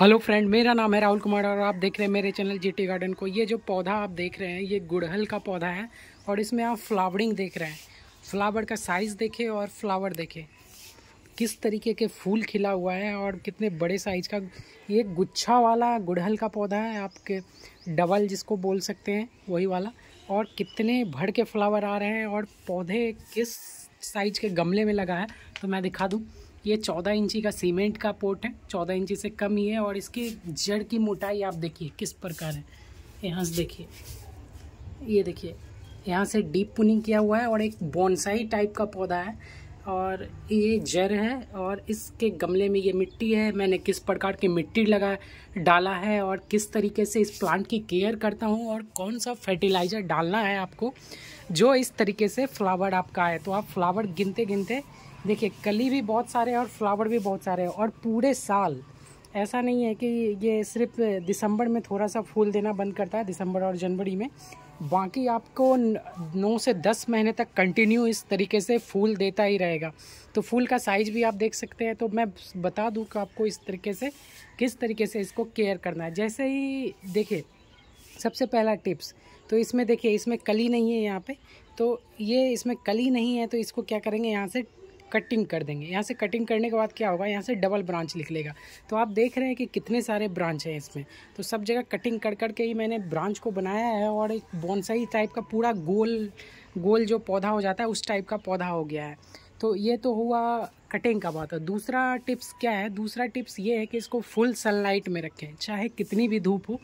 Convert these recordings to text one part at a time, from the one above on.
hello friend मेरा नाम है राहुल कुमार और आप देख रहे हैं मेरे चैनल जीटी गार्डन को ये जो पौधा आप देख रहे हैं ये गुड़हल का पौधा है और इसमें आप फ्लावरिंग देख रहे हैं फ्लावर का साइज़ देखें और फ्लावर देखें किस तरीके के फूल खिला हुआ है और कितने बड़े साइज़ का ये गुच्छा वाला गुड़हल का पौधा है आपके डबल जिसको बोल सकते हैं वही वाला और कितने भर के फ्लावर आ रहे हैं और पौधे किस साइज़ के गमले में लगा है तो मैं दिखा दूँ ये चौदह इंची का सीमेंट का पोर्ट है चौदह इंची से कम ही है और इसकी जड़ की मोटाई आप देखिए किस प्रकार है यहाँ से देखिए ये देखिए यहाँ से डीप पुनिंग किया हुआ है और एक बॉन्साई टाइप का पौधा है और ये जड़ है और इसके गमले में ये मिट्टी है मैंने किस प्रकार की मिट्टी लगा डाला है और किस तरीके से इस प्लांट की केयर करता हूँ और कौन सा फर्टिलाइज़र डालना है आपको जो इस तरीके से फ्लावर आपका है तो आप फ्लावर गिनते गिनते देखिए कली भी बहुत सारे हैं और फ्लावर भी बहुत सारे हैं और पूरे साल ऐसा नहीं है कि ये सिर्फ दिसंबर में थोड़ा सा फूल देना बंद करता है दिसंबर और जनवरी में बाकी आपको नौ से दस महीने तक कंटिन्यू इस तरीके से फूल देता ही रहेगा तो फूल का साइज भी आप देख सकते हैं तो मैं बता दूँ कि आपको इस तरीके से किस तरीके से इसको केयर करना है जैसे ही देखिए सबसे पहला टिप्स तो इसमें देखिए इसमें कली नहीं है यहाँ पे तो ये इसमें कली नहीं है तो इसको क्या करेंगे यहाँ से कटिंग कर देंगे यहाँ से कटिंग करने के बाद क्या होगा यहाँ से डबल ब्रांच लिख लेगा तो आप देख रहे हैं कि कितने सारे ब्रांच हैं इसमें तो सब जगह कटिंग कर कर के ही मैंने ब्रांच को बनाया है और एक बोनसाई टाइप का पूरा गोल गोल जो पौधा हो जाता है उस टाइप का पौधा हो गया है तो ये तो हुआ कटिंग का बात है दूसरा टिप्स क्या है दूसरा टिप्स ये है कि इसको फुल सनलाइट में रखें चाहे कितनी भी धूप हो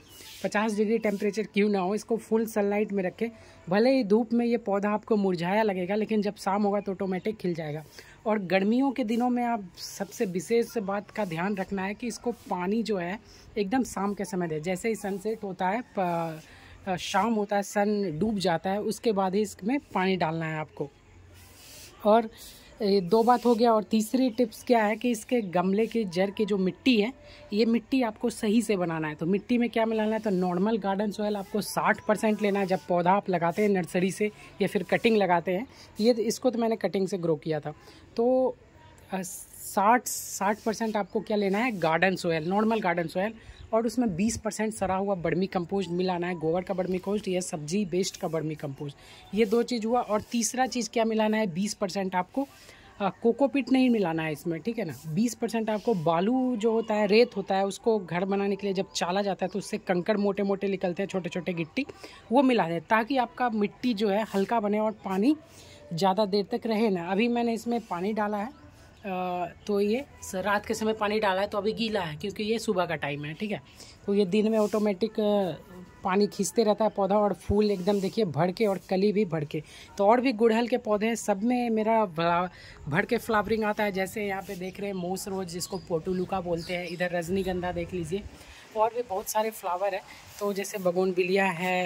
50 डिग्री टेम्परेचर क्यों ना हो इसको फुल सनलाइट में रखें भले ही धूप में ये पौधा आपको मुरझाया लगेगा लेकिन जब शाम होगा तो ऑटोमेटिक खिल जाएगा और गर्मियों के दिनों में आप सबसे विशेष बात का ध्यान रखना है कि इसको पानी जो है एकदम शाम के समय दें जैसे ही सनसेट होता है शाम होता है सन डूब जाता है उसके बाद ही इसमें पानी डालना है आपको और दो बात हो गया और तीसरी टिप्स क्या है कि इसके गमले के जड़ की जो मिट्टी है ये मिट्टी आपको सही से बनाना है तो मिट्टी में क्या मिलाना है तो नॉर्मल गार्डन सोयल आपको 60 परसेंट लेना है जब पौधा आप लगाते हैं नर्सरी से या फिर कटिंग लगाते हैं ये इसको तो मैंने कटिंग से ग्रो किया था तो साठ साठ परसेंट आपको क्या लेना है garden soil normal garden soil और उसमें 20 परसेंट सरा हुआ बर्मी कंपोस्ट मिलाना है गोबर का बर्मी कंपोस्ट या सब्जी बेस्ट का बर्मी कंपोस्ट ये दो चीज़ हुआ और तीसरा चीज़ क्या मिलाना है बीस परसेंट आपको कोकोपीट नहीं मिलाना है इसमें ठीक है ना 20 परसेंट आपको बालू जो होता है रेत होता है उसको घर बनाने के लिए जब चाला जाता है तो उससे कंकड़ मोटे मोटे निकलते हैं छोटे छोटे गिट्टी वो मिला दें ताकि आपका मिट्टी जो है हल्का बने और पानी ज़्यादा देर तक रहे ना अभी मैंने इसमें पानी डाला है तो ये रात के समय पानी डाला है तो अभी गीला है क्योंकि ये सुबह का टाइम है ठीक है तो ये दिन में ऑटोमेटिक पानी खींचते रहता है पौधा और फूल एकदम देखिए भड़के और कली भी भड़के तो और भी गुड़हल के पौधे हैं सब में मेरा भड़के फ्लावरिंग आता है जैसे यहाँ पे देख रहे हैं मोस रोज जिसको पोटुलुका बोलते हैं इधर रजनीगंधा देख लीजिए तो और भी बहुत सारे फ्लावर हैं तो जैसे बगोन बिलिया है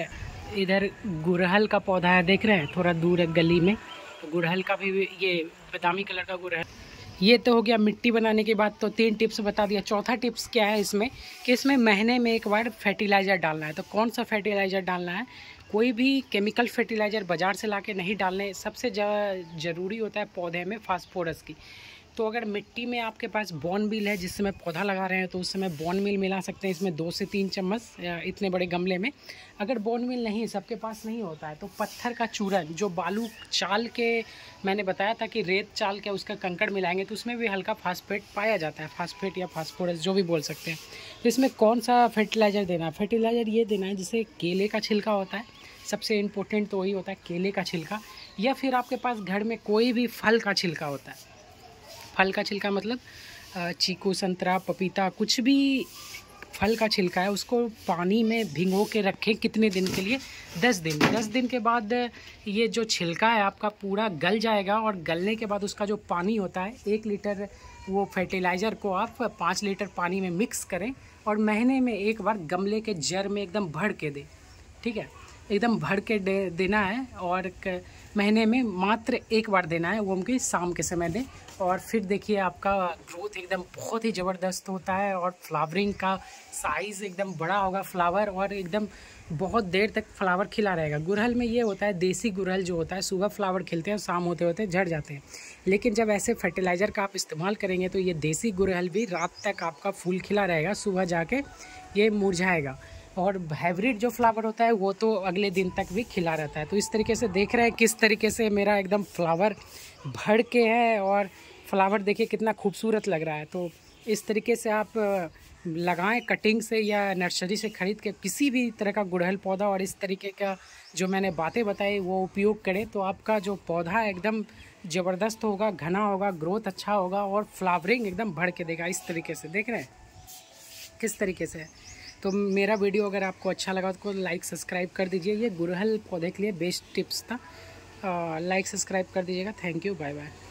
इधर गुड़हल का पौधा है देख रहे हैं थोड़ा दूर है गली में तो गुड़हल का भी ये बदामी कलर का गुड़हल ये तो हो गया मिट्टी बनाने के बाद तो तीन टिप्स बता दिया चौथा टिप्स क्या है इसमें कि इसमें महीने में एक बार फर्टिलाइज़र डालना है तो कौन सा फर्टिलाइज़र डालना है कोई भी केमिकल फर्टिलाइज़र बाज़ार से ला के नहीं डालने सबसे ज़रूरी होता है पौधे में फास्फोरस की तो अगर मिट्टी में आपके पास बॉन मिल है जिस समय पौधा लगा रहे हैं तो उस समय बॉन मिल मिला सकते हैं इसमें दो से तीन चम्मच इतने बड़े गमले में अगर बॉन मिल नहीं सबके पास नहीं होता है तो पत्थर का चूरन जो बालू चाल के मैंने बताया था कि रेत चाल के उसका कंकड़ मिलाएंगे तो उसमें भी हल्का फास्फेट पाया जाता है फास्फेट या फास्फोरस जो भी बोल सकते हैं तो इसमें कौन सा फर्टिलाइज़र देना है फर्टिलाइज़र ये देना है जिसे केले का छिलका होता है सबसे इम्पोर्टेंट तो वही होता है केले का छिलका या फिर आपके पास घर में कोई भी फल का छिलका होता है फल का छिलका मतलब चीकू संतरा पपीता कुछ भी फल का छिलका है उसको पानी में भिंगो के रखें कितने दिन के लिए दस दिन दस दिन के बाद ये जो छिलका है आपका पूरा गल जाएगा और गलने के बाद उसका जो पानी होता है एक लीटर वो फर्टिलाइज़र को आप पाँच लीटर पानी में मिक्स करें और महीने में एक बार गमले के जर में एकदम भर के दें ठीक है एकदम भर के दे, देना है और महीने में मात्र एक बार देना है वो उनकी शाम के समय दें और फिर देखिए आपका ग्रोथ एकदम बहुत ही ज़बरदस्त होता है और फ्लावरिंग का साइज़ एकदम बड़ा होगा फ्लावर और एकदम बहुत देर तक फ्लावर खिला रहेगा गुरहल में ये होता है देसी गुरहल जो होता है सुबह फ्लावर खिलते हैं और शाम होते होते झड़ जाते हैं लेकिन जब ऐसे फर्टिलाइज़र का आप इस्तेमाल करेंगे तो ये देसी गुरहल भी रात तक आपका फूल खिला रहेगा सुबह जाके ये मुरझाएगा और हाइब्रिड जो फ्लावर होता है वो तो अगले दिन तक भी खिला रहता है तो इस तरीके से देख रहे हैं किस तरीके से मेरा एकदम फ्लावर भर के है और फ्लावर देखिए कितना खूबसूरत लग रहा है तो इस तरीके से आप लगाएं कटिंग से या नर्सरी से ख़रीद के किसी भी तरह का गुड़हल पौधा और इस तरीके का जो मैंने बातें बताई वो उपयोग करें तो आपका जो पौधा एकदम ज़बरदस्त होगा घना होगा ग्रोथ अच्छा होगा और फ्लावरिंग एकदम भर के देगा इस तरीके से देख रहे हैं किस तरीके से तो मेरा वीडियो अगर आपको अच्छा लगा तो लाइक सब्सक्राइब कर दीजिए ये गुरहल पौधे के लिए बेस्ट टिप्स था लाइक सब्सक्राइब कर दीजिएगा थैंक यू बाय बाय